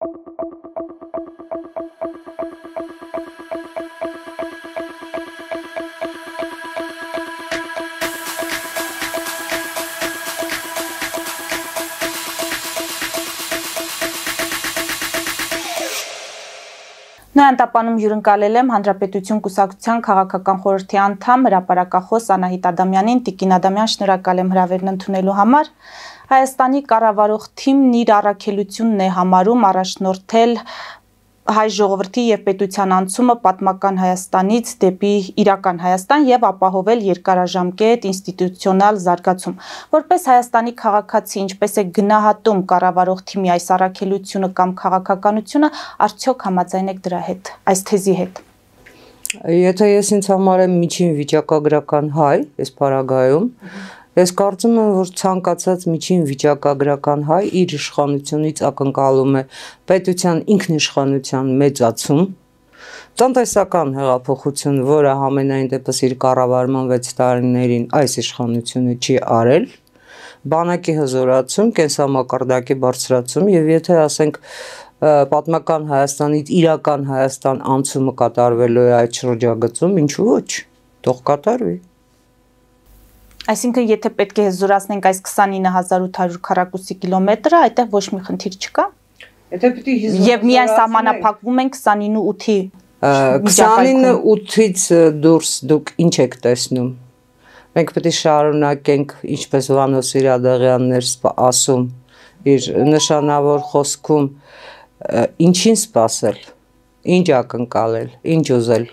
Նույն անտապանում հյուրընկալել եմ Հանրապետություն կուսակցության քաղաքական խորհրդի անդամ հրապարակախոս Անահիտ Ադամյանին, Տիկին Ադամյան, շնորհակալ եմ հրավերն ընդունելու համար։ Հայաստանի կառավարող թիմն իր առաքելությունն է համարում առաջնորդել հայ ժողովրդի եւ պետության անցումը պատմական Հայաստանից դեպի իրական Հայաստան եւ ապահովել երկարաժամկետ ինստիտուցիոնալ զարգացում։ Որպես Հայաստանի քաղաքացի, ինչպես է գնահատում կառավարող թիմի այս առաքելությունը կամ քաղաքականությունը, արդյոք համաձայն եք դրա հետ, այս թեզի հետ։ Եթե ես ինձ համարեմ միջին վիճակագրական հայ, այս параգայում, mm -hmm Ես կարծում եմ, որ ցանկացած միջին վիճակագրական հայ իր իշխանությունից ակնկալում է պետության ինքնիշխանության մեծացում, տնտեսական հեղափոխություն, որը համենայն դեպս իր կառավարման 6 տարիներին այս իշխանությունը չի արել, բանակի հզորացում, կենսամակարդակի բարձրացում եւ եթե ասենք պատմական Հայաստանից իրական Հայաստան անցումը կատարվելու է այդ շրջագծում, ինչու ոչ, թող կատարվի։ Այսինքն, եթե պետք է զորացնենք այս 29800 քառակուսի կիլոմետրը, այդտեղ ոչ մի խնդիր չկա։ Եթե պիտի Եվ միայն սահմանափակվում են 29.8-ի 29.8-ից դուրս դուք ինչ եք տեսնում։ Մենք պետք է շարունակենք, ինչպես Հովանոս Սիրադեղյանն էր ասում իր նշանավոր խոսքում, ինչին սпасել, ինչ ակնկալել, ինչ ուզել։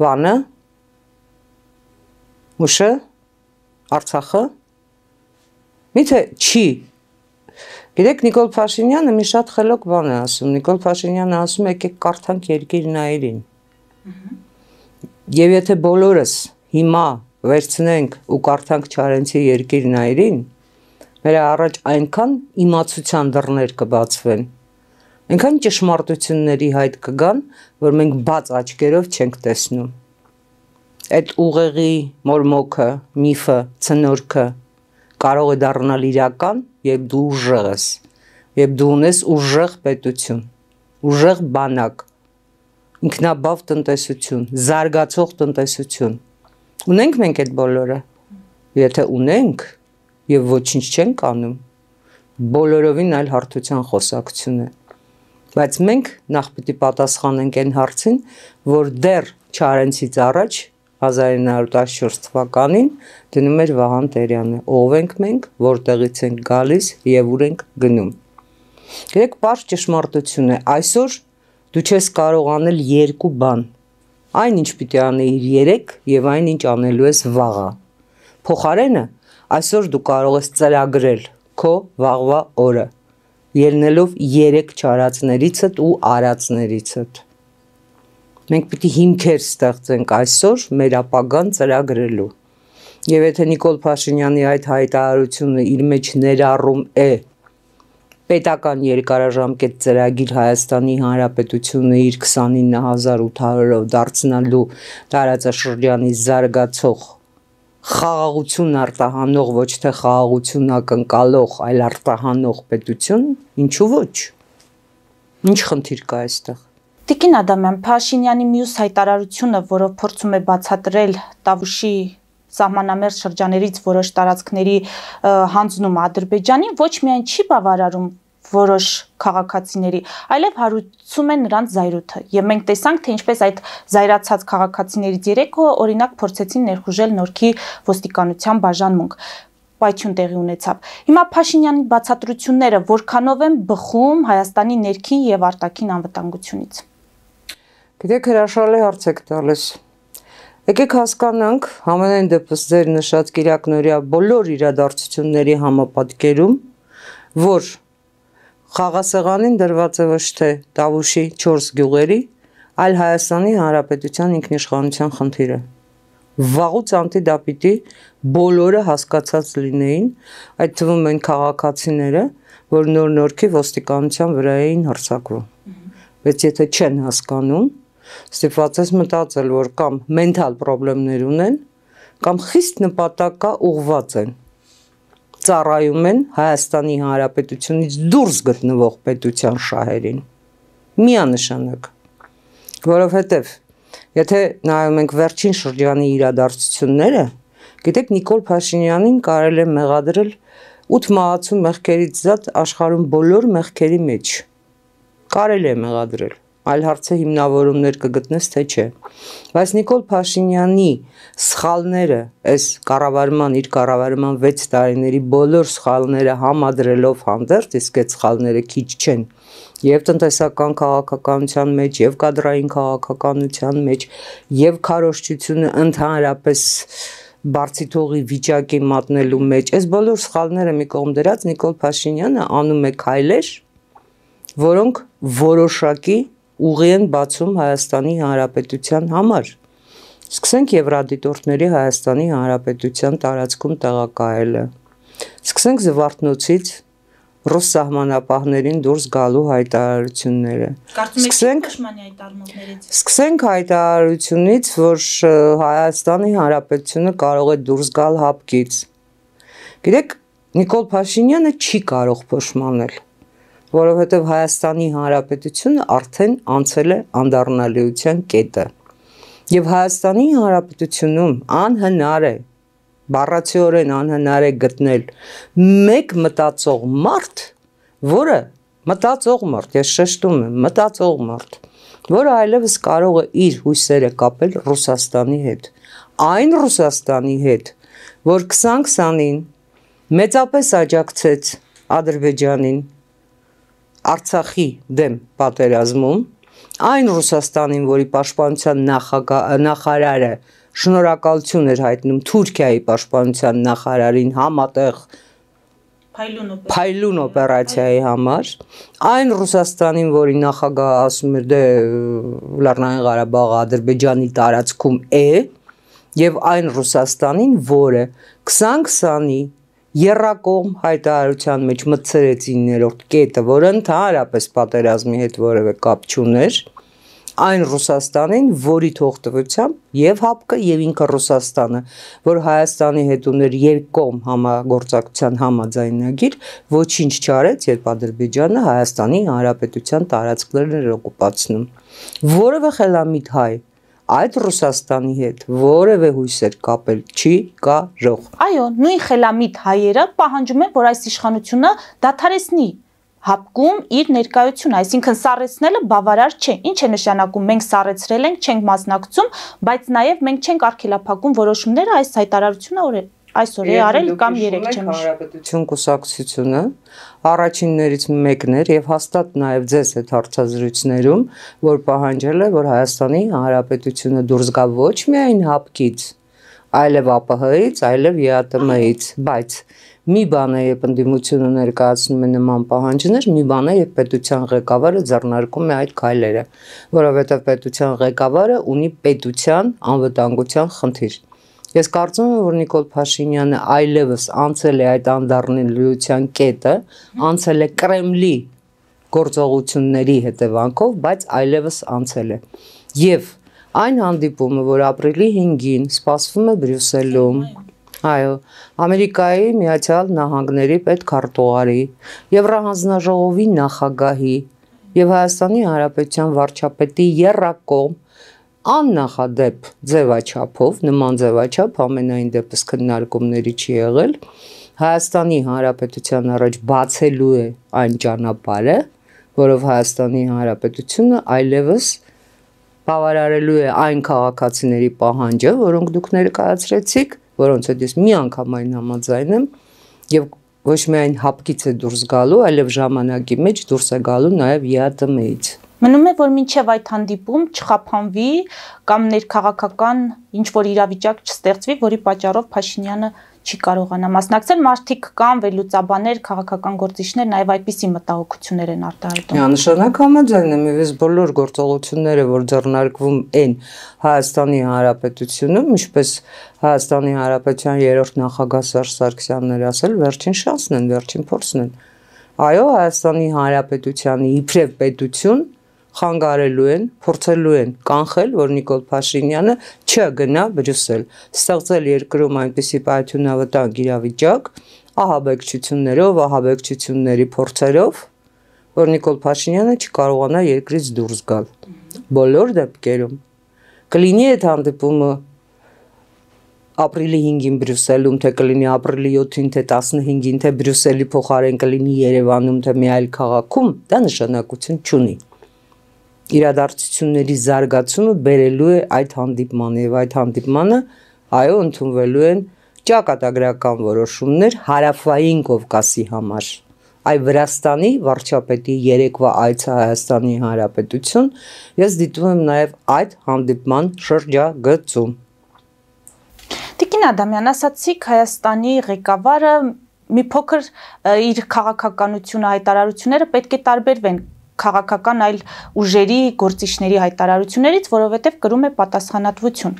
Բանը, ուշը Արցախը միթե չի Գիտեք Նիկոլ Փաշինյանը մի շատ խելոք բան է ասում։ Նիկոլ Փաշինյանը ասում է եկեք կարդանք երկիր նայերին։ Եվ եթե բոլորս հիմա վերցնենք ու կարդանք Չարենցի երկիր նայերին, մեր առաջ այնքան իմացության դռներ կբացվեն։ Այնքան ճշմարտությունների հայտ կգան, որ մենք բաց աչքերով չենք տեսնում այդ ուղեղի մորմոքը, միֆը, ցնորքը կարող է դառնալ իրական, երբ դու ուժեղ ես, երբ դու ունես ուժեղ պետություն, ուժեղ բանակ, ինքնաբավ տնտեսություն, զարգացող տնտեսություն։ Ունենք մենք այդ բոլորը։ Եթե ունենք եւ ոչինչ չենք անում, բոլորովին այլ հարթության խոսակցություն է։ Բայց մենք նախ պիտի պատասխանենք այն հարցին, որ դեռ Չարենցից առաջ 1914 թվականին դնում էր Վահան Տերյանը։ Ով ենք մենք, որտեղից ենք գալիս եւ ուր ենք գնում։ Գրեք པարզ ճշմարտություն է։ Այսօր դու չես կարող անել երկու բան։ Այն ինչ պիտի անեի 3 եւ այն ինչ անելու ես վաղը։ Փոխարենը այսօր դու կարող ես ծրագրել քո վաղվա օրը ելնելով 3 չարածներիցդ ու արածներիցդ Մենք պիտի հիմքեր ստեղծենք այսօր մեր ապագան ծրագրելու։ Եվ եթե Նիկոլ Փաշինյանի այդ հայտարարությունը իր մեջ ներառում է պետական երկարաժամկետ ծրագիր Հայաստանի Հանրապետությունը իր 29800-ով դարձնալու տարածաշրջանի զարգացող խաղաղություն արտահանող ոչ թե խաղաղություն ակնկալող, այլ արտահանող պետություն, ինչու ոչ։ Ինչ խնդիր կա այստեղ։ Տիկին Ադամյան, Փաշինյանի մյուս հայտարարությունը, որով փորձում է բացատրել Տավուշի սահմանամերձ շրջաներից որոշ տարածքների հանձնումը Ադրբեջանին, ոչ միայն չի բավարարում որոշ քաղաքացիների, այլև հարուցում է նրանց զայրույթը։ Եվ մենք տեսանք, թե ինչպես այդ զայրացած քաղաքացիներից երեքը օրինակ փորձեցին ներխուժել նորքի ոստիկանության բաժանմունք պայթյուն տեղի ունեցավ։ Հիմա Փաշինյանի բացատրությունները որքանով են բխում Հայաստանի ներքին եւ արտաքին անվտանգությունից։ Գիտեք, հրաշալի հարց եք տալիս։ Եկեք հասկանանք համենայն դեպս ձեր նշած Կիրակնորիա բոլոր իրադարձությունների համապատկերում, որ խաղասեղանին դրված է ոչ թե Տավուշի 4 գյուղերի, այլ Հայաստանի Հանրապետության ինքնիշխանության խնդիրը։ Վաղուց անտի դա պիտի բոլորը հասկացած լինեին, այդ թվում են քաղաքացիները, որ նոր-նորքի ոստիկանության վրա էին հրցակվում։ Բայց եթե չեն հասկանում, ստիպված ես մտածել, որ կամ մենթալ խնդիրներ ունեն, կամ խիստ նպատակա ուղված են ծառայում են Հայաստանի Հանրապետությունից դուրս գտնվող պետության շահերին։ Միանշանակ։ Որովհետև եթե նայում ենք վերջին շրջանի իրադարձությունները, գիտեք Նիկոլ Փաշինյանին կարելի է մեղադրել 8 մահացու մեղքերից զատ աշխարհում բոլոր մեղքերի մեջ։ Կարելի է մեղադրել այլ հարցը հիմնավորումներ կգտնես թե չէ։ Բայց Նիկոլ Փաշինյանի սխալները, այս կառավարման իր կառավարման 6 տարիների բոլոր սխալները համադրելով հանդերձ, իսկ այդ սխալները քիչ չեն, եւ տնտեսական քաղաքականության մեջ, եւ կադրային քաղաքականության մեջ, եւ քարոշչությունը ընդհանրապես բարձի թողի վիճակի մատնելու մեջ այս բոլոր սխալները մի կողմ դրած Նիկոլ Փաշինյանը անում է քայլեր, որոնք որոշակի ուղի են բացում Հայաստանի Հանրապետության համար։ Սկսենք Եվրադիտորդների Հայաստանի Հանրապետության տարածքում տեղակայելը։ Սկսենք Զվարթնոցից ռուս սահմանապահներին դուրս գալու հայտարարությունները։ Սկսենք Սկսենք հայտարարությունից, որ Հայաստանի Հանրապետությունը կարող է դուրս գալ հապկից։ Գիտեք, Նիկոլ Փաշինյանը չի կարող փոշմանել որովհետև Հայաստանի Հանրապետությունը արդեն անցել է անդառնալիության կետը։ Եվ Հայաստանի Հանրապետությունում անհնար է բառացիորեն անհնար է գտնել մեկ մտածող մարդ, որը մտածող մարդ, ես շեշտում եմ, մտածող մարդ, որը այլևս կարող է իր հույսերը կապել Ռուսաստանի հետ, այն Ռուսաստանի հետ, որ 2020-ին մեծապես աջակցեց Ադրբեջանին Արցախի դեմ պատերազմում այն Ռուսաստանին, որի պաշտպանության նախարարը շնորհակալություն էր հայտնում Թուրքիայի պաշտպանության նախարարին համատեղ փայլուն օպերացիայի համար, այն Ռուսաստանին, որի նախագահը ասում էր դե Լեռնային Ղարաբաղը Ադրբեջանի տարածքում է, եւ այն Ռուսաստանին, որը 2020-ի Երրակողմ հայտարարության մեջ մտցրեց 9-րդ կետը, որը ընդհանրապես պատերազմի հետ որևէ կապ չուներ, այն Ռուսաստանին, որի թողտվությամբ եւ ՀԱՊԿ-ը եւ ինքը Ռուսաստանը, որ Հայաստանի հետ ուներ երկկողմ համագործակցության համաձայնագիր, ոչինչ չարեց, երբ Ադրբեջանը Հայաստանի Հանրապետության տարածքներն էր օկուպացնում։ Որևէ խելամիտ հայ այդ Ռուսաստանի հետ որևէ հույսեր կապել չի կարող։ Այո, նույն խելամիտ հայերը պահանջում են, որ այս իշխանությունը դադարեցնի հապկում իր ներկայությունը, այսինքն սառեցնելը բավարար չէ։ Ինչ է նշանակում, մենք սառեցրել ենք, չենք մասնակցում, բայց նաև մենք չենք արգելափակում որոշումները այս հայտարարությունը օրը այսօր է արել կամ 3 չեմ հանրապետություն կուսակցությունը առաջիններից մեկն էր եւ հաստատ նաեւ ձեզ այդ հարցազրույցներում որ պահանջել է որ Հայաստանի հանրապետությունը դուրս գա ոչ միայն հապկից այլև ԱՊՀ-ից, այլև ԵԱՏՄ-ից, բայց մի բան է, երբ ընդդիմությունը ներկայացնում է նման պահանջներ, մի բան է, երբ պետության ղեկավարը ձեռնարկում է այդ քայլերը, որովհետև պետության ղեկավարը ունի պետության անվտանգության խնդիր։ Ես կարծում եմ, որ Նիկոլ Փաշինյանը այլևս անցել է այդ անդառնի լույսյան կետը, անցել է Կրեմլի գործողությունների հետևանքով, բայց այլևս անցել է։ Եվ այն հանդիպումը, որ ապրիլի 5-ին սպասվում է Բրյուսելում, այո, Ամերիկայի Միացյալ Նահանգների պետքարտուղարի, Եվրահանձնաժողովի նախագահի եւ Հայաստանի Հանրապետության վարչապետի երրակողմ աննախադեպ ձևաչափով, նման ձևաչափ ամենայն դեպս քննարկումների չի եղել, Հայաստանի Հանրապետության առաջ բացելու է այն ճանապարհը, որով Հայաստանի Հանրապետությունը այլևս բավարարելու է այն քաղաքացիների պահանջը, որոնք դուք ներկայացրեցիք, որոնց հետ ես միանգամայն համաձայն եմ եւ ոչ միայն հապկից է դուրս գալու, այլև ժամանակի մեջ դուրս է գալու նաեւ ԵԱՏՄ-ից։ Մնում է, որ մինչև այդ հանդիպում չխափանվի կամ ներքաղաքական ինչ որ իրավիճակ չստեղծվի, որի պատճառով Փաշինյանը չի կարողանա մասնակցել։ Մարտիկ կան վերլուծաբաներ, քաղաքական գործիչներ, նաև այդպիսի մտահոգություններ են արտահայտում։ Անշանակ համաձայն եմ, ես բոլոր գործողությունները, որ ձեռնարկվում են Հայաստանի Հանրապետությունում, ինչպես Հայաստանի Հանրապետության երրորդ նախագահ Սերժ Սարգսյանն էր ասել, վերջին շանսն են, վերջին փորձն են։ Այո, Հայաստանի Հանրապետության իբրև պետություն, պետություն խանգարելու են, փորձելու են կանխել, որ Նիկոլ Փաշինյանը չգնա Բրյուսել, ստեղծել երկրում այնպիսի պայթյունավտանգ իրավիճակ, ահաբեկչություններով, ահաբեկչությունների փորձերով, որ Նիկոլ Փաշինյանը չկարողանա երկրից դուրս գալ։ Բոլոր դեպքերում կլինի այդ հանդիպումը ապրիլի 5-ին Բրյուսելում, թե կլինի ապրիլի 7-ին, թե 15-ին, թե Բրյուսելի փոխարեն կլինի Երևանում, թե մի այլ քաղաքում, դա նշանակություն չունի իրադարձությունների զարգացումը բերելու է այդ հանդիպման եւ այդ հանդիպմանը այո ընդունվելու են ճակատագրական որոշումներ հարավային Կովկասի համար այ Վրաստանի վարչապետի երեկվա այցը Հայաստանի Հանրապետություն ես դիտում եմ նաև այդ հանդիպման շրջագծում Տիկին Ադամյան ասացիք Հայաստանի ղեկավարը մի փոքր իր քաղաքականությունը հայտարարությունները պետք է տարբերվեն քաղաքական այլ ուժերի գործիչների հայտարարություններից, որովհետև կրում է պատասխանատվություն,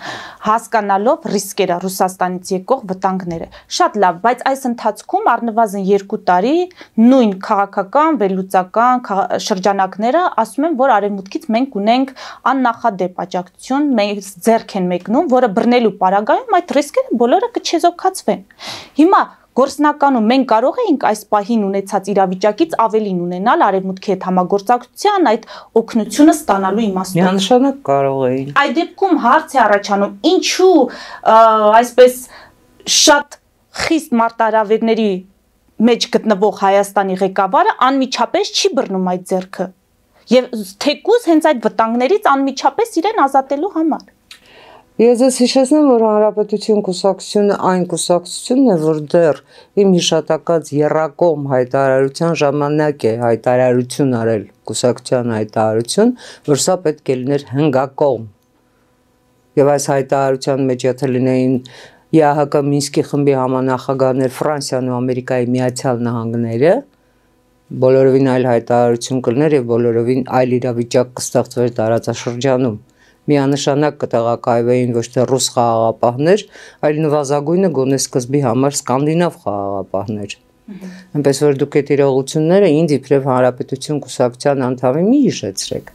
հասկանալով ռիսկերը Ռուսաստանից եկող վտանգները։ Շատ լավ, բայց այս ընթացքում առնվազն 2 տարի նույն քաղաքական, վերլուծական շրջանակները ասում են, որ արևմուտքից մենք ունենք աննախադեպ աջակցություն, մենք ձեռք են մեկնում, որը բռնելու պարագայում այդ ռիսկերը բոլորը կչեզոքացվեն։ Հիմա Գործնականում մենք կարող էինք այս պահին ունեցած իրավիճակից ավելին ունենալ արևմուտքի հետ համագործակցության այդ օգնությունը ստանալու իմաստով։ Միանշանակ կարող էին։ Այդ դեպքում հարց է առաջանում, ինչու այսպես շատ խիստ մարտահրավերների մեջ գտնվող Հայաստանի ղեկավարը անմիջապես չի բռնում այդ ձեռքը։ Եվ թեկուզ հենց այդ վտանգներից անմիջապես իրեն ազատելու համար։ Ես ես հիշեցնեմ, որ Հանրապետություն կուսակցությունը այն կուսակցությունն է, որ դեռ իմ հիշատակած Երակոմ հայտարարության ժամանակ է հայտարարություն արել, կուսակցության հայտարարություն, որ սա պետք է լիներ հնգակոմ։ Եվ այս հայտարարության մեջ եթե լինեին ԵԱՀԿ Մինսկի խմբի համանախագահներ Ֆրանսիան ու Ամերիկայի Միացյալ Նահանգները, բոլորովին այլ հայտարարություն կլներ եւ բոլորովին այլ իրավիճակ կստեղծվեր տարածաշրջանում միանշանակ կտեղակայվեին ոչ թե ռուս խաղաղապահներ, այլ նվազագույնը գոնե սկզբի համար սկանդինավ խաղաղապահներ։ Այնպես որ դուք այդ իրողությունները ինձ իբրև հանրապետություն կուսակցության անդամի մի հիշեցրեք։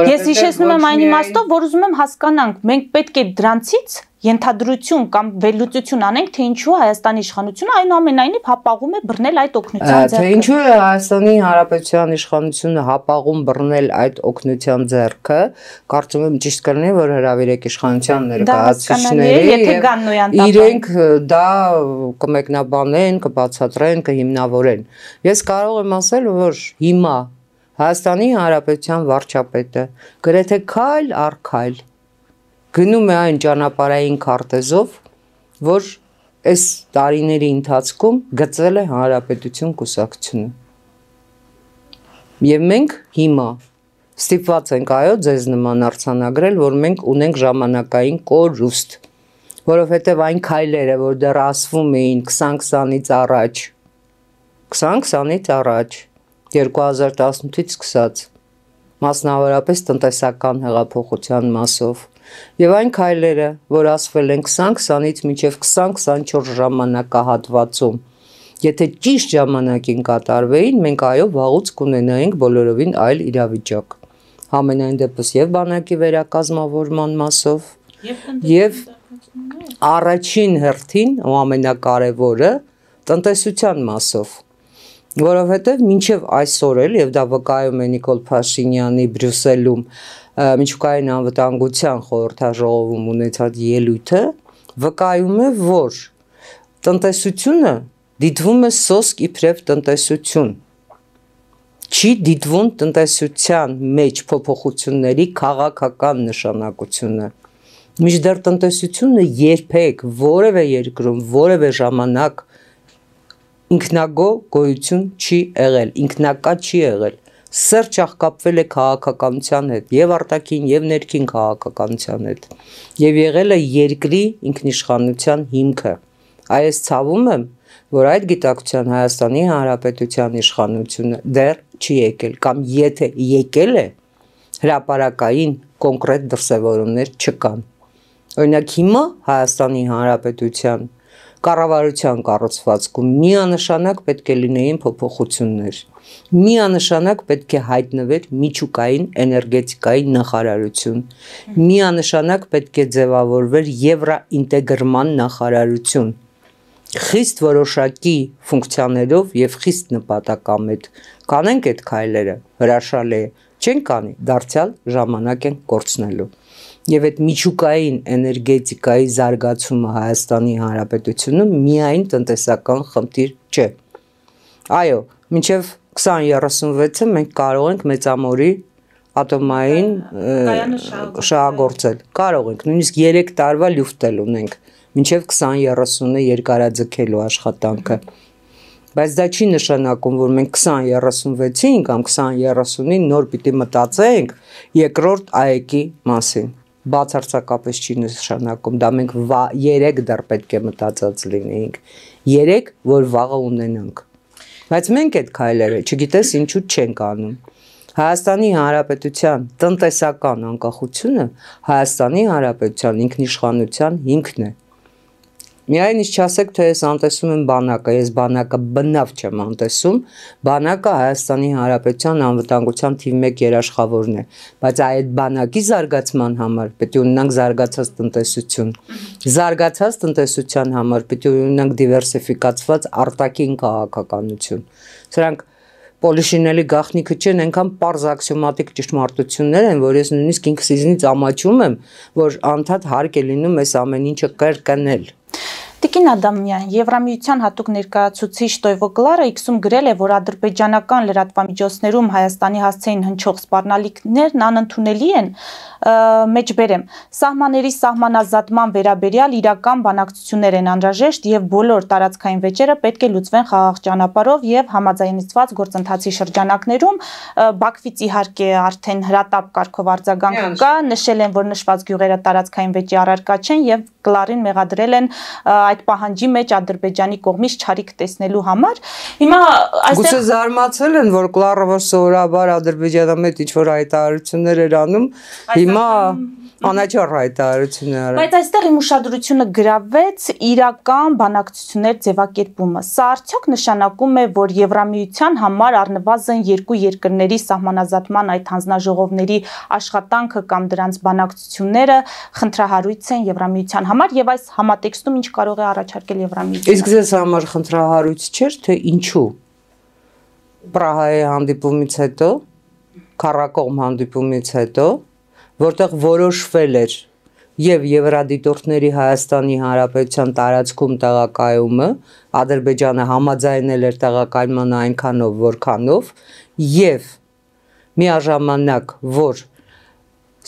Ես հիշեցնում եմ այն իմաստով, որ ուզում եմ հասկանանք, մենք պետք է դրանցից ենթադրություն կամ վերլուծություն անենք, թե ինչու Հայաստանի իշխանությունը այնուամենայնիվ հապաղում է բռնել այդ օկնության ձեռքը։ Թե ինչու է Հայաստանի Հանրապետության իշխանությունը հապաղում բռնել այդ օկնության ձեռքը, կարծում եմ ճիշտ կլինի, որ հրավիրեք իշխանության ներկայացուցիչների, եթե կան նոյան տապան։ Իրենք դա կմեկնաբանեն, կբացատրեն, կհիմնավորեն։ Ես կարող եմ ասել, որ հիմա Հայաստանի Հանրապետության վարչապետը գրեթե քայլ առ քայլ գնում է այն ճանապարհային քարտեզով, որ այս տարիների ընթացքում գծել է Հանրապետություն կուսակցությունը։ Եվ մենք հիմա ստիպված ենք այո ձեզ նման արցանագրել, որ մենք ունենք ժամանակային կորուստ, որովհետև այն քայլերը, որ դեռ ասվում էին 2020-ից առաջ 2020-ից առաջ 2018-ից սկսած, մասնավորապես տնտեսական հեղափոխության մասով, եւ այն քայլերը, որ ասվել են 20-20-ից մինչեւ 20-24 ժամանակահատվածում, եթե ճիշտ ժամանակին կատարվեին, մենք այո վաղուց կունենայինք բոլորովին այլ իրավիճակ։ Համենայն դեպս եւ բանակի վերակազմավորման մասով եւ առաջին հերթին ու ամենակարևորը տնտեսության մասով որովհետև մինչև այսօր էլ եւ դա վկայում է Նիկոլ Փաշինյանի Բրյուսելում միջուկային անվտանգության խորհրդաժողովում ունեցած ելույթը վկայում է, որ տնտեսությունը դիտվում է սոսկ իբրև տնտեսություն չի դիտվում տնտեսության մեջ փոփոխությունների քաղաքական նշանակությունը միջդեռ տնտեսությունը երբեք որևէ երկրում որևէ ժամանակ ինքնագո գոյություն չի եղել, ինքնակա չի եղել։ Սեր չախկապվել է քաղաքականության հետ, եւ արտաքին, եւ ներքին քաղաքականության հետ։ Եվ եղել է երկրի ինքնիշխանության հիմքը։ Այս ցավում եմ, որ այդ գիտակցության Հայաստանի Հանրապետության իշխանությունը դեռ չի եկել կամ եթե եկել է հրաապարակային կոնկրետ դրսևորումներ չկան։ Օրինակ հիմա Հայաստանի Հանրապետության կառավարության կառուցվածքում միանշանակ պետք է լինեին փոփոխություններ։ Միանշանակ պետք է հայտնվեր միջուկային էներգետիկայի նախարարություն։ Միանշանակ պետք է ձևավորվեր եվրոինտեգրման նախարարություն խիստ որոշակի ֆունկցիաներով եւ խիստ նպատակամետ կանենք այդ քայլերը հրաշալի է չեն կանի դարձյալ ժամանակ են կորցնելու եւ այդ միջուկային էներգետիկայի զարգացումը Հայաստանի Հանրապետությունում միայն տնտեսական խնդիր չէ։ Այո, մինչեւ 2036-ը մենք կարող ենք մեծամորի ատոմային շահագործել։ Կարող ենք, նույնիսկ 3 տարվա լյուֆտ էլ ունենք, մինչև 2030-ը երկարաձգելու աշխատանքը։ Բայց դա չի նշանակում, որ մենք 2036-ին կամ 2039-ին նոր պիտի մտածենք երկրորդ ԱԵԿ-ի մասին բացարձակապես չի նշանակում, դա մենք 3 դեռ պետք է մտածած լինեինք։ 3, որ վաղը ունենանք։ Բայց մենք այդ քայլերը, չգիտես, ինչու չենք անում։ Հայաստանի Հանրապետության տնտեսական անկախությունը Հայաստանի Հանրապետության ինքնիշխանության հիմքն է։ Միայն ինչ չասեք, թե ես անտեսում եմ բանակը, ես բանակը բնավ չեմ անտեսում։ Բանակը Հայաստանի Հանրապետության անվտանգության թիվ 1 երաշխավորն է, բայց այդ բանակի զարգացման համար պետք է ունենանք զարգացած տնտեսություն։ Զարգացած տնտեսության համար պետք է ունենանք դիվերսիֆիկացված արտաքին քաղաքականություն։ Սրանք Պոլիշինելի գախնիկը չեն, այնքան պարզ աքսիոմատիկ ճշմարտություններ են, որ ես նույնիսկ ինքս ինձ ամաչում եմ, որ անդադ հարկ է լինում այս ամեն ինչը կրկնել։ կր Տիկին Ադամյան, Եվրամիության հատուկ ներկայացուցիչ Տոյվո Կլարը X-ում գրել է, որ ադրբեջանական լրատվամիջոցներում Հայաստանի հասցեին հնչող սպառնալիքներն անընդունելի են, մեջբերեմ։ Սահմանների սահմանազատման վերաբերյալ իրական բանակցություններ են անհրաժեշտ եւ բոլոր տարածքային վեճերը պետք է լուծվեն խաղաղ ճանապարհով եւ համաձայնեցված գործընթացի շրջանակներում Բաքվից իհարկե արդեն հրատապ կարգով արձագանք կա, նշել են, որ նշված գյուղերը տարածքային վեճի առարկա չեն եւ Կլարին մեղադրել են այ այդ պահանջի մեջ Ադրբեջանի կողմից ճարիք տեսնելու համար։ Հիմա այստեղ Գուցե զարմացել են, որ Կլարովը սովորաբար Ադրբեջանամետ ինչ որ հայտարարություններ էր անում։ Հիմա անաչառ հայտարարություն արել։ Բայց այստեղ իմ ուշադրությունը գրավեց իրական բանակցություններ ձևակերպումը։ Սա արդյոք նշանակում է, որ Եվրամիության համար առնվազն երկու երկրների սահմանազատման այդ հանձնաժողովների աշխատանքը կամ դրանց բանակցությունները խնդրահարույց են Եվրամիության համար եւ այս համատեքստում ինչ կարող է առաջարկել Եվրամիությունը։ Իսկ ձեզ համար խնդրահարույց չէր թե ինչու Պրահայի հանդիպումից հետո, Քարակողմ հանդիպումից հետո որտեղ որոշվել էր եւ Եվրադիտորդների Հայաստանի Հանրապետության տարածքում տեղակայումը, Ադրբեջանը համաձայնել էր տեղակայման այնքանով, որքանով, եւ միաժամանակ, որ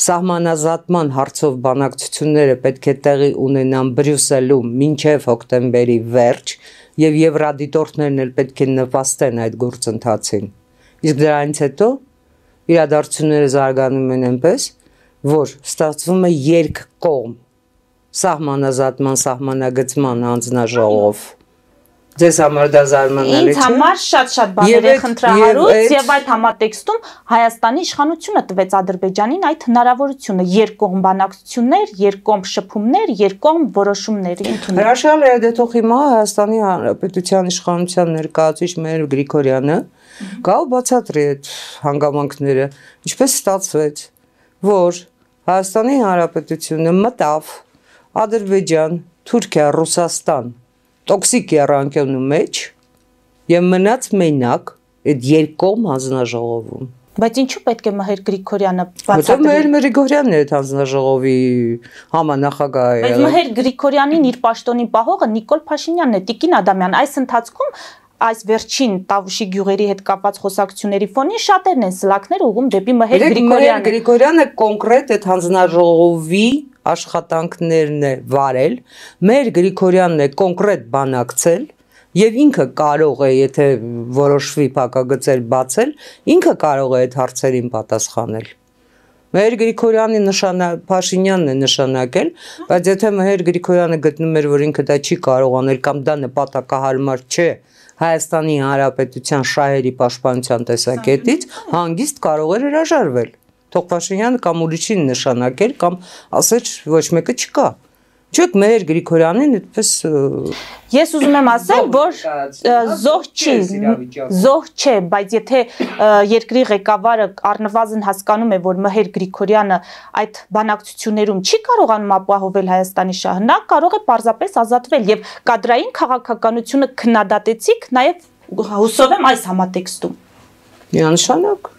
սահմանազատման հարցով բանակցությունները պետք է տեղի ունենան Բրյուսելում մինչև հոկտեմբերի վերջ, եւ Եվրադիտորդներն էլ պետք է նպաստեն այդ գործընթացին։ Իսկ դրանից հետո իրադարձությունները զարգանում են այնպես, որ ստացվում է երկկողմ սահմանազատման սահմանագծման անձնաժողով ձեզ համար դա զարմանալի չէ։ Ինձ համար շատ-շատ բաներ է խնդրահարույց եւ այդ համատեքստում Հայաստանի իշխանությունը տվեց Ադրբեջանին այդ հնարավորությունը երկկողմ բանակցություններ, երկկողմ շփումներ, երկկողմ որոշումների ընդունել։ Հրաշալի է դե թող հիմա Հայաստանի Հանրապետության իշխանության ներկայացուցիչ մեր Գրիգորյանը գավ բացատրի այդ հանգամանքները, ինչպես ստացվեց, որ Հայաստանի Հանրապետությունը մտավ Ադրբեջան, Թուրքիա, Ռուսաստան տոքսիկ երանգյունու մեջ եւ մնաց մենակ այդ երկկողմ հանձնաժողովում։ Բայց ինչու պետք է Մհեր Գրիգորյանը բացատրի։ Որտե՞ղ Մհեր Գրիգորյանն է այդ հանձնաժողովի համանախագահը։ Բայց Մհեր Գրիգորյանին իր պաշտոնի պահողը Նիկոլ Փաշինյանն է, Տիկին Ադամյան։ Այս ընթացքում այս վերջին Տավուշի գյուղերի հետ կապված խոսակցությունների ֆոնին շատերն են սլակները ուղում դեպի Մհեր Գրիգորյանը։ Մհեր Գրիգորյանը կոնկրետ այդ հանձնաժողովի աշխատանքներն է վարել։ Մհեր Գրիգորյանն է կոնկրետ բանակցել եւ ինքը կարող է, եթե որոշվի փակագծեր բացել, ինքը կարող է այդ հարցերին պատասխանել։ Մհեր Գրիգորյանի նշանա Փաշինյանն է նշանակել, բայց եթե Մհեր Գրիգորյանը գտնում էր, որ ինքը դա չի կարող անել կամ դա նպատակահարմար չէ, Հայաստանի Հանրապետության շահերի պաշտպանության տեսակետից հանգիստ կարող էր հրաժարվել։ Թող Փաշինյանը կամ ուրիշին նշանակեր կամ ասեց ոչ մեկը չկա։ Չեք մեր Գրիգորյանին այդպես Ես ուզում եմ ասել, որ զոհ չի, զոհ չէ, բայց եթե երկրի ղեկավարը առնվազն հասկանում է, որ Մհեր Գրիգորյանը այդ բանակցություններում չի կարողանում ապահովել Հայաստանի շահը, նա կարող է պարզապես ազատվել եւ կադրային քաղաքականությունը քննադատեցիք նաեւ հուսով եմ այս համատեքստում։ Միանշանակ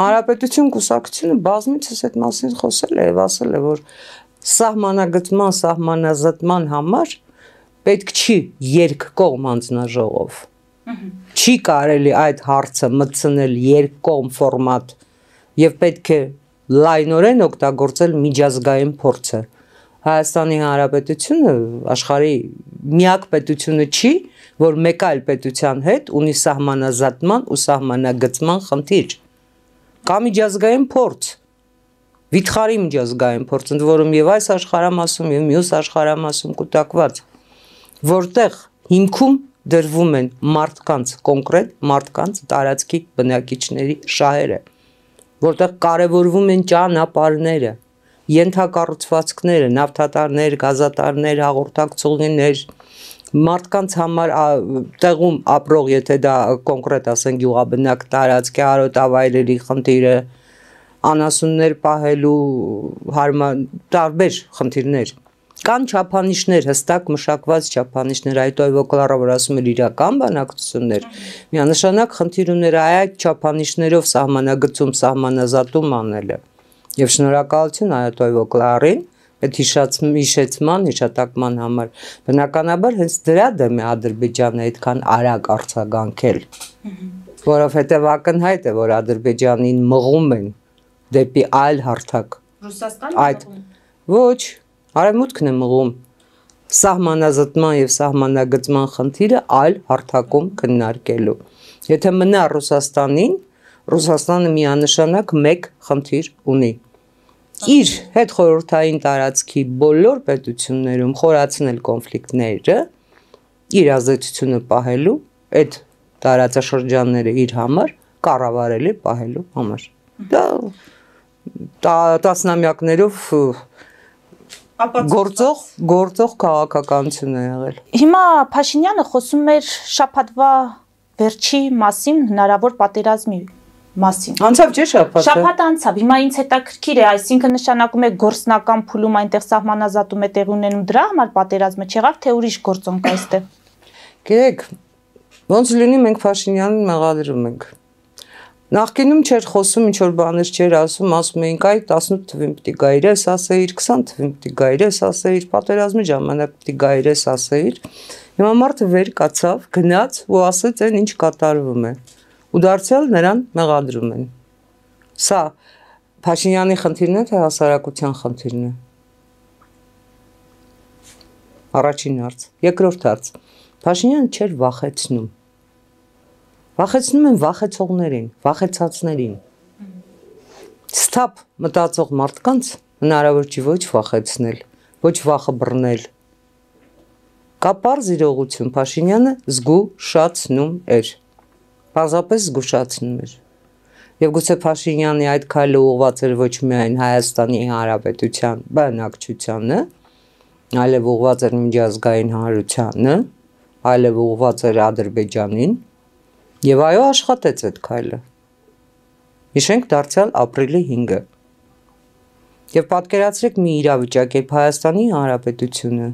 Հանրապետություն կուսակցությունը բազմիցս այդ մասին խոսել է եւ ասել է, որ սահմանագծման, սահմանազատման համար պետք չի երկկողմ անձնաժողով։ Չի կարելի այդ հարցը մտցնել երկկողմ ֆորմատ եւ պետք է լայնորեն օգտագործել միջազգային փորձը։ Հայաստանի Հանրապետությունը աշխարհի միակ պետությունը չի, որ մեկ այլ պետության հետ ունի սահմանազատման ու սահմանագծման խնդիր։ Կա միջազգային փորձ, վիթխարի միջազգային փորձ, ընդ որում եւ այս աշխարհամասում եւ մյուս աշխարհամասում կուտակված, որտեղ հիմքում դրվում են մարդկանց կոնկրետ մարդկանց տարածքի բնակիչների շահերը, որտեղ կարևորվում են ճանապարհները, ենթակառուցվածքները, նավթատարներ, գազատարներ, հաղորդակցողներ, մարդկանց համար տեղում ապրող, եթե դա կոնկրետ ասենք յուղաբնակ տարածքի արոտավայրերի խնդիրը, անասուններ պահելու հարմար տարբեր խնդիրներ կան չափանիշներ, հստակ մշակված չափանիշներ, այդուհայտ վոկալարը որ ասում էր իրական բանակցություններ, միանշանակ խնդիր ուներ այդ չափանիշներով սահմանագծում, սահմանազատում անելը։ Եվ շնորհակալություն այդուհայտ վոկալարին այդ հիշացման, հիշատակման համար։ Բնականաբար հենց դրա դեմ է Ադրբեջանը այդքան արագ արցագանքել, որովհետև ակնհայտ է, որ Ադրբեջանին մղում են դեպի այլ հարթակ։ Ռուսաստանը այդ ոչ, արևմուտքն է մղում։ Սահմանազատման եւ սահմանագծման խնդիրը այլ հարթակում քննարկելու։ Եթե մնա Ռուսաստանին, Ռուսաստանը միանշանակ մեկ խնդիր ունի իր հետ խորհրդային տարածքի բոլոր պետություններում խորացնել կոնֆլիկտները, իր ազդեցությունը պահելու, այդ տարածաշրջանները իր համար կառավարել է պահելու համար։ Դա տասնամյակներով գործող գործող քաղաքականություն է եղել։ Հիմա Փաշինյանը խոսում էր շապատվա վերջի մասին հնարավոր պատերազմի մասին։ Անցավ չէ շապատը։ Շապատը անցավ։ Հիմա ինձ հետաքրքիր է, այսինքն նշանակում է գործնական փուլում այնտեղ սահմանազատում է տեղ ունենում դրա համար պատերազմը չեղավ, թե ուրիշ գործոնք այստեղ։ Գիտեք, ոնց լինի մենք Փաշինյանին մեղադրում ենք։ Նախկինում չէր խոսում, ինչ որ բաներ չէր ասում, ասում էինք այ 18 թվին պիտի գայրես ասեիր, 20 թվին պիտի գայրես ասեիր, պատերազմի ժամանակ պիտի գայրես ասեիր։ Հիմա մարդը վեր կացավ, գնաց ու ասեց այն ինչ կատարվում է։ Ու դարձյալ նրան մեղադրում են։ Սա Փաշինյանի խնդիրն է, թե հասարակության խնդիրն է։ Առաջին հարց, երկրորդ հարց։ Փաշինյանը չէր վախեցնում Վախեցնում են վախեցողներին, վախեցածներին։ Ստապ մտածող մարդկանց հնարավոր չի ոչ վախեցնել, ոչ վախը բռնել։ Կա པարզ իրողություն Փաշինյանը զգուշացնում էր։ Պարզապես զգուշացնում էր։ Եվ գուցե Փաշինյանի այդ քայլը ուղղված էր ոչ միայն Հայաստանի Հանրապետության բանակցությանը, այլև ուղղված էր միջազգային հանրությանը, այլև ուղղված էր Ադրբեջանին, այլ Եվ այո, աշխատեց այդ քայլը։ Հիշենք դարձյալ ապրիլի 5-ը։ Եվ պատկերացրեք մի իրավիճակ երբ Հայաստանի Հանրապետությունը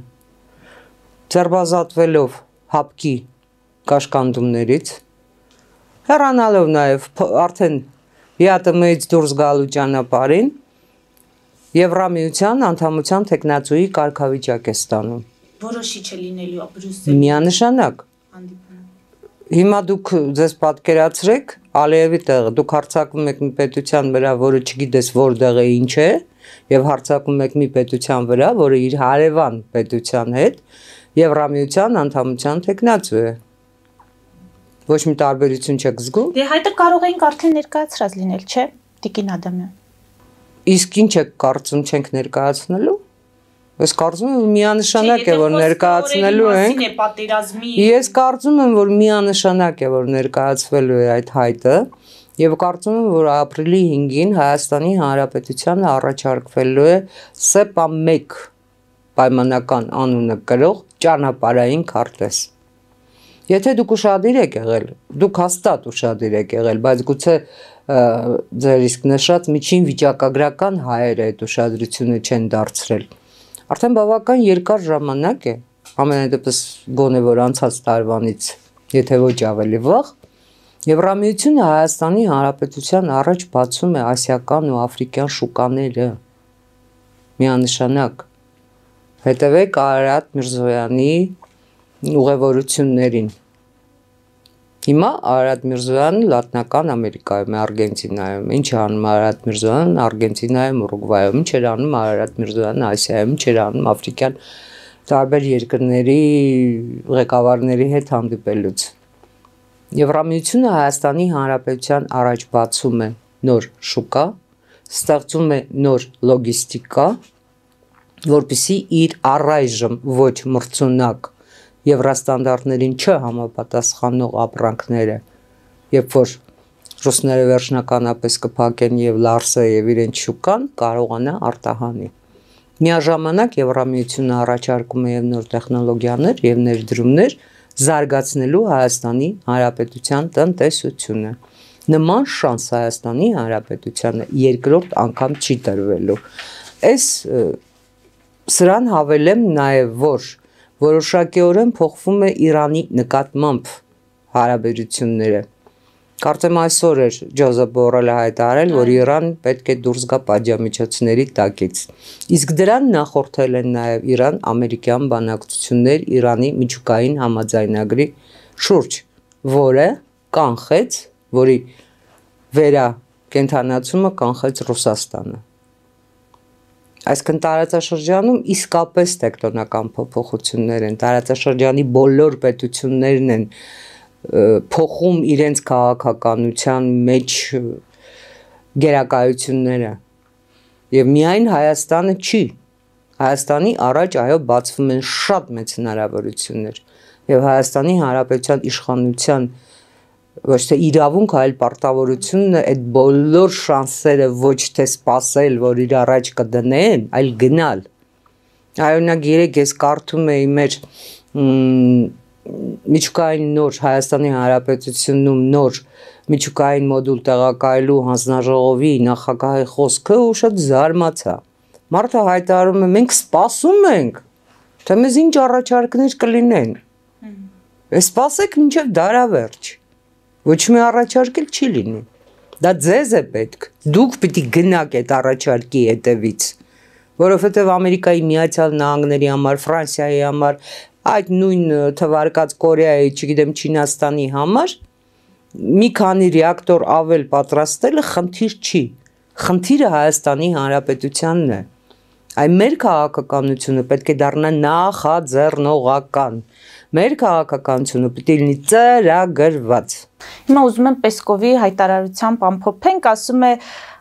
ծերբազատվելով հապկի կաշկանդումներից հեռանալով նաև արդեն ԵԱՏՄ-ից դուրս գալու ճանապարհին Եվրամիության անդամության տեխնացուի կարգավիճակ է ստանում։ Որոշիչ է լինելու Բրյուսելը։ Միանշանակ։ Հանդիպ Հիմա դուք ձեզ պատկերացրեք Ալիևի տեղը, դուք հարցակում եք մի պետության վրա, որը չգիտես որտեղ է, ինչ է, եւ հարցակում եք մի պետության վրա, որը իր հարևան պետության հետ Եվրամիության անդամության տեխնացու է։ Ոչ մի տարբերություն չեք զգում։ Դե հայտը կարող էինք արդեն ներկայացրած լինել, չէ՞, Տիկին Ադամյան։ Իսկ ինչ եք կարծում, չենք ներկայացնելու։ Ես կարծում եմ միանշանակ է որ ներկայացնելու ենք։ Ես կարծում եմ որ միանշանակ է որ ներկայացվելու է այդ հայտը եւ կարծում եմ որ ապրիլի 5-ին Հայաստանի Հանրապետությանը առաջարկվելու է ՍԵՊԱ 1 պայմանական անունը կրող ճանապարհային քարտեզ։ Եթե դուք ուրشادիր եք եղել, դուք հաստատ ուրشادիր եք եղել, բայց գուցե ձեր իսկ նշած միջին վիճակագրական հայերը այդ ուշադրությունը չեն դարձրել։ Արդեն բավական երկար ժամանակ է, ամենայդեպս գոնե որ անցած տարվանից, եթե ոչ ավելի վաղ, Եվրամիությունը Հայաստանի Հանրապետության առաջ բացում է ասիական ու աֆրիկյան շուկաները։ Միանշանակ հետևեք Արարատ Միրզոյանի ուղևորություններին Հիմա Արադ Միրզոյանը Լատինական Ամերիկայում է, Արգենտինայում։ Ինչ է անում Արադ Միրզոյանը Արգենտինայում, Ուրուգվայում, ինչ էր անում Արադ Միրզոյանը Ասիայում, ինչ էր անում Աֆրիկյան տարբեր երկրների ղեկավարների հետ հանդիպելուց։ Եվրամիությունը Հայաստանի Հանրապետության առաջ բացում է նոր շուկա, ստեղծում է նոր լոգիստիկա, որբիսի իր առայժմ ոչ մրցունակ եվրաստանդարտներին չհամապատասխանող ապրանքները, երբ որ ռուսները վերջնականապես կփակեն եւ Լարսը եւ իրենց շուկան կարողանա արտահանի։ Միաժամանակ Եվրամիությունը առաջարկում է եւ նոր տեխնոլոգիաներ եւ ներդրումներ զարգացնելու Հայաստանի Հանրապետության տնտեսությունը։ Նման շանս Հայաստանի Հանրապետությանը երկրորդ անգամ չի տրվելու։ Այս սրան հավելեմ նաեւ որ որոշակիորեն փոխվում է Իրանի նկատմամբ հարաբերությունները։ Կարծեմ այսօր էր Ջոզեփ Բորելը հայտարարել, որ Իրանն պետք է դուրս գա պատժամիջոցների տակից։ Իսկ դրան նախորդել են նաև Իրան-ամերիկյան բանակցություններ Իրանի միջուկային համաձայնագրի շուրջ, որը կանխեց, որի վերա կենթանացումը կանխեց Ռուսաստանը։ Այսինքն տարածաշրջանում իսկապես տեկտոնական փոփոխություններ են, տարածաշրջանի բոլոր պետություններն են փոխում իրենց քաղաքականության մեջ գերակայությունները։ Եվ միայն Հայաստանը չի։ Հայաստանի առաջ այո բացվում են շատ մեծ հնարավորություններ։ Եվ Հայաստանի Հանրապետության իշխանության ոչ թե իրավունք, այլ պարտավորությունն է այդ բոլոր շանսերը ոչ թե սпасել, որ իր առաջ կդնեն, այլ գնալ։ Այօնակ երեք ես կարդում էի մեր միջուկային նոր Հայաստանի Հանրապետությունում նոր միջուկային մոդուլ տեղակայելու հանձնաժողովի նախագահի խոսքը ու շատ զարմացա։ Մարդը հայտարարում է մենք սպասում ենք, թե մեզ ինչ առաջարկներ կլինեն։ Սպասեք մինչև դարավերջ։ Ոչ մի առաջարկել չի լինում։ Դա ձեզ է պետք։ Դուք պիտի գնաք այդ առաջարկի հետևից, որովհետև Ամերիկայի Միացյալ Նահանգների համար, Ֆրանսիայի համար, այդ նույն թվարկած Կորեայի, չգիտեմ, Չինաստանի համար մի քանի ռեակտոր ավել պատրաստելը խնդիր չի։ Խնդիրը Հայաստանի Հանրապետությանն է։ Այ մեր քաղաքականությունը պետք է դառնա նախաձեռնողական։ Մեր քաղաքականությունը պետք է լինի ծրագրված։ Հիմա ուզում եմ Պեսկովի հայտարարությամբ ամփոփենք, ասում է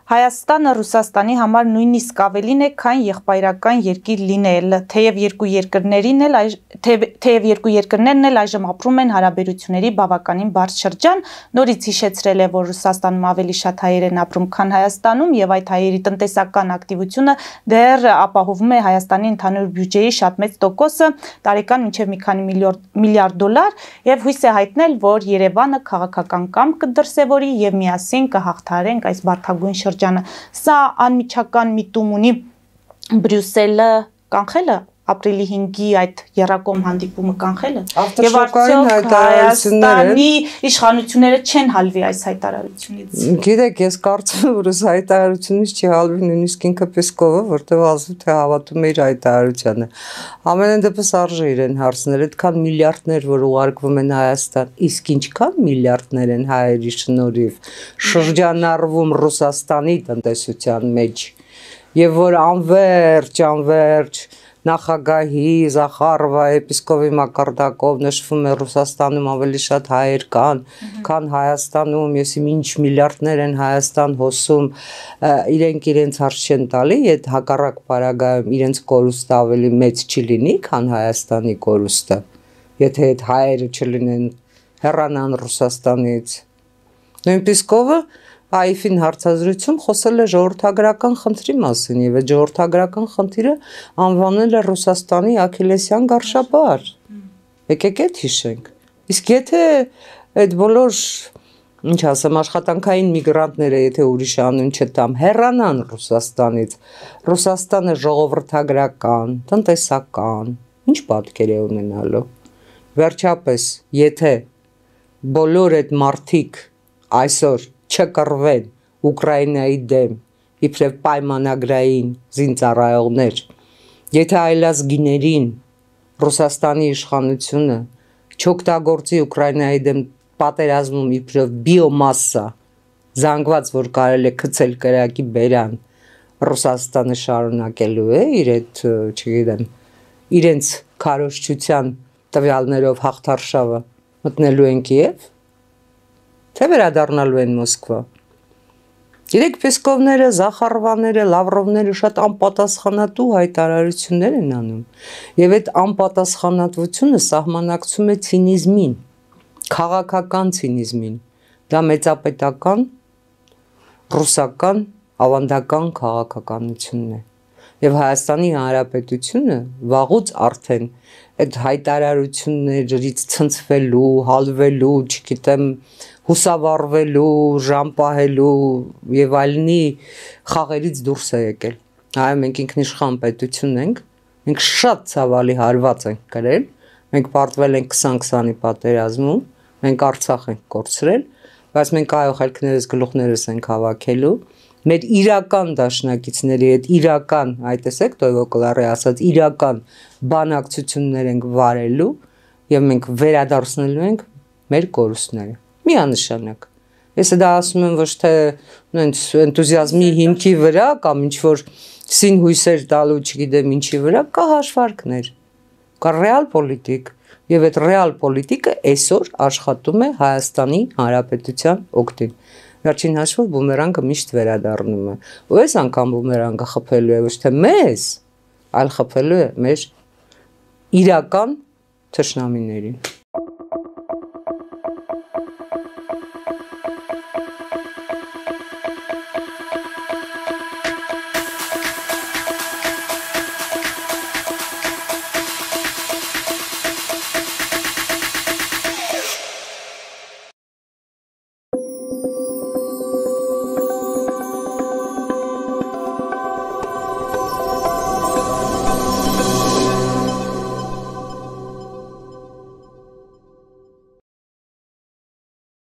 Հայաստանը Ռուսաստանի համար նույնիսկ ավելին է, քան եղբայրական երկիր լինելը, թեև երկու երկրներին էլ թեև երկու երկրներն էլ այժմ ապրում են հարաբերությունների բավականին բարձ շրջան, նորից հիշեցրել է, որ Ռուսաստանում ավելի շատ հայեր են ապրում, քան Հայաստանում եւ այդ հայերի տնտեսական ակտիվությունը դեռ ապահովում է Հայաստանի ընդհանուր բյուջեի շատ մեծ տոկոսը, տարեկան մինչեւ մի քանի միլիարդ դոլար եւ հույս է հայտնել, որ Երևանը քաղաքական կամ կդրսևորի եւ միասին կհաղթարենք այս բարթագույն շրջանը շրջանը։ Սա անմիջական միտում ունի Բրյուսելը կանխելը ապրիլի 5-ի այդ երակոմ հանդիպումը կանխելը եւ արդյոք Հայաստանի իշխանությունները չեն հալվի այս հայտարարությունից։ Գիտեք, ես կարծում եմ, որ այս հայտարարությունից չի հալվի նույնիսկ ինքը Պեսկովը, որտեղ ազու թե հավատում է իր հայտարարությանը։ Ամենայն դեպս արժե իրեն հարցնել, այդքան միլիարդներ, որ ուղարկվում են Հայաստան, իսկ ինչքան միլիարդներ են հայերի շնորհիվ շրջանառվում Ռուսաստանի տնտեսության մեջ։ Եվ որ անverջ, անverջ, անverջ նախագահի Զախարովա եպիսկոպի մակարդակով նշվում է Ռուսաստանում ավելի շատ հայեր կան, քան Հայաստանում, եսի ինչ միլիարդներ են Հայաստան հոսում, իրենք իրենց հարց չեն տալի, եթե հակառակ բարագայում իրենց կորուստը ավելի մեծ չի լինի, քան Հայաստանի կորուստը։ Եթե այդ հայերը չլինեն հեռանան Ռուսաստանից։ Նույն Պիսկովը Հայֆին հարցազրույցում խոսել է ժողովրդագրական խնդրի մասին եւ այդ ժողովրդագրական խնդիրը անվանել է Ռուսաստանի Աքիլեսյան գարշապար։ Եկեք այդ հիշենք։ Իսկ եթե այդ բոլոր ինչ ասեմ, աշխատանքային միգրանտները, եթե ուրիշ անուն չտամ, հեռանան Ռուսաստանից։ Ռուսաստանը ժողովրդագրական, տնտեսական, ինչ պատկեր է ունենալու։ Վերջապես, եթե բոլոր այդ մարդիկ այսօր չկռվեն Ուկրաինայի դեմ իբրև պայմանագրային զինծառայողներ։ Եթե այլազգիներին Ռուսաստանի իշխանությունը չօգտագործի Ուկրաինայի դեմ պատերազմում իբրև բիոմասսա, զանգված, որ կարելի է գցել կրակի բերան, Ռուսաստանը շարունակելու է իր այդ, չգիտեմ, իրենց քարոշչության տվյալներով հաղթարշավը մտնելու են Կիև թե վերադառնալու են Մոսկվա։ Գիտեք, Պեսկովները, Զախարովաները, Լավրովները շատ անպատասխանատու հայտարարություններ են անում, եւ այդ անպատասխանատվությունը սահմանակցում է ցինիզմին, քաղաքական ցինիզմին։ Դա մեծապետական ռուսական ավանդական քաղաքականությունն է եւ Հայաստանի Հանրապետությունը վաղուց արդեն այդ հայտարարություններից ցնցվելու, հալվելու, չգիտեմ, հուսավառվելու, ժամպահելու եւ այլնի խաղերից դուրս է եկել։ Այո, մենք ինքնիշխան պետություն ենք, մենք շատ ցավալի հարված ենք գրել, մենք պարտվել ենք 2020-ի պատերազմում, մենք Արցախ ենք կորցրել, բայց մենք այո, խելքներս գլուխներս ենք հավաքելու մեր իրական դաշնակիցների հետ իրական, այդ էսեք Տոյո Կլարի ասած, իրական բանակցություններ ենք վարելու եւ մենք վերադարձնելու ենք մեր կորուստները։ Միանշանակ։ Ես դա ասում եմ ոչ թե այնց энտուզիազմի հիմքի վրա կամ ինչ որ սին հույսեր տալու, չգիտեմ ինչի վրա, կա հաշվարկներ։ Կա ռեալ պոլիտիկ, եւ այդ ռեալ պոլիտիկը այսօր աշխատում է Հայաստանի Հանրապետության օգտին։ Վերջին հաշվով բումերանգը միշտ վերադառնում է։ Ու այս անգամ բումերանգը խփելու է ոչ թե մեզ, այլ խփելու է մեր իրական թշնամիներին։